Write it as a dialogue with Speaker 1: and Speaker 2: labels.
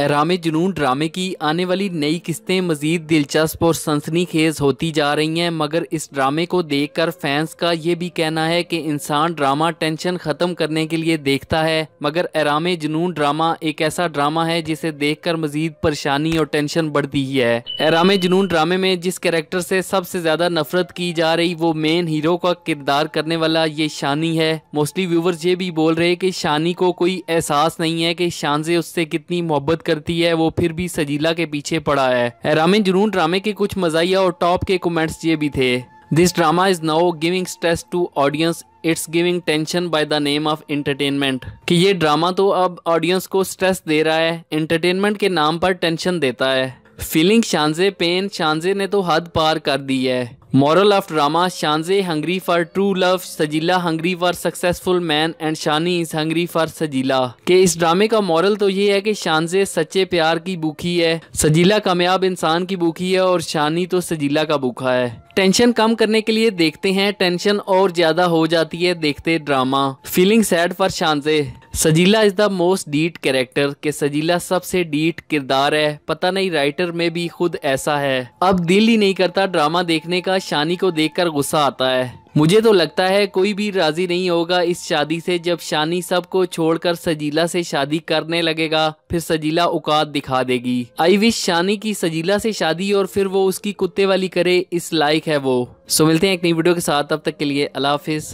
Speaker 1: एराम जुनून ड्रामे की आने वाली नई किस्तें मज़ीद दिलचस्प और सनसनी खेज होती जा रही हैं मगर इस ड्रामे को देखकर फैंस का ये भी कहना है कि इंसान ड्रामा टेंशन ख़त्म करने के लिए देखता है मगर एराम जुनून ड्रामा एक ऐसा ड्रामा है जिसे देखकर मज़ीद परेशानी और टेंशन बढ़ती ही है एराम जुनून ड्रामे में जिस कैरेक्टर से सबसे ज़्यादा नफरत की जा रही वो मेन हीरो का किरदार करने वाला ये शानी है मोस्टली व्यूवर्स ये भी बोल रहे की शानी को कोई एहसास नहीं है कि शान से उससे कितनी मोहब्बत करती है वो फिर भी सजीला के पीछे पड़ा है एरामिन जुनून ड्रामे के कुछ मजाया और टॉप के कमेंट्स ये भी थे this drama is now giving stress to audience it's giving tension by the name of entertainment कि ये ड्रामा तो अब ऑडियंस को स्ट्रेस दे रहा है एंटरटेनमेंट के नाम पर टेंशन देता है फीलिंग शानजे पेन शानजे ने तो हद पार कर दी है moral of drama Shanzay hungry for true love Sajeela hungry for successful man and Shani is hungry for Sajeela के इस ड्रामे का मॉरल तो ये है कि शानजे सच्चे प्यार की भूखी है सजीला कामयाब इंसान की भूखी है और शानी तो सजीला का भूखा है टेंशन कम करने के लिए देखते हैं टेंशन और ज्यादा हो जाती है देखते drama feeling sad for Shanzay Sajeela is the most hated character के सजीला सबसे डीट किरदार है पता नहीं राइटर में भी खुद ऐसा है अब दिल ही नहीं करता ड्रामा देखने का शानी को देखकर गुस्सा आता है मुझे तो लगता है कोई भी राजी नहीं होगा इस शादी से जब शानी सबको छोड़कर सजीला से शादी करने लगेगा फिर सजीला औकात दिखा देगी आई विश शानी की सजीला से शादी और फिर वो उसकी कुत्ते वाली करे इस लाइक है वो सो मिलते हैं एक नई वीडियो के साथ अब तक के लिए अला हाफिज